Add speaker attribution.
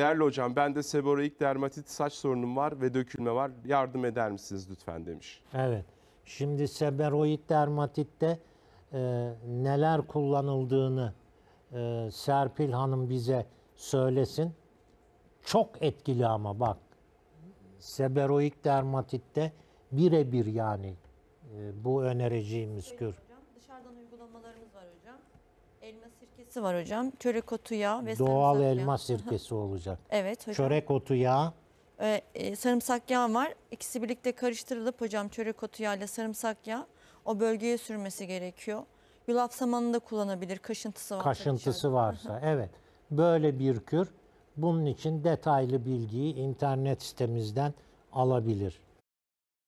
Speaker 1: Değerli hocam ben de seborik dermatit saç sorunum var ve dökülme var. Yardım eder misiniz lütfen demiş. Evet. Şimdi seberoid dermatitte e, neler kullanıldığını e, Serpil Hanım bize söylesin. Çok etkili ama bak. Seberoik dermatitte birebir yani e, bu önereceğimiz kür.
Speaker 2: Dışarıdan uygulamalarımız var hocam. Elma sirkesi var hocam. Çörek otu yağı ve Doğal sarımsak elma yağı. sirkesi
Speaker 1: olacak. Evet hocam. Çörek otu yağı.
Speaker 2: Ee, e, sarımsak yağı var. İkisi birlikte karıştırılıp hocam çörek otu yağı ile sarımsak yağı o bölgeye sürmesi gerekiyor. Yulaf samanı da kullanabilir. Kaşıntısı varsa.
Speaker 1: Kaşıntısı varsa evet. Böyle bir kür. Bunun için detaylı bilgiyi internet sitemizden alabilir.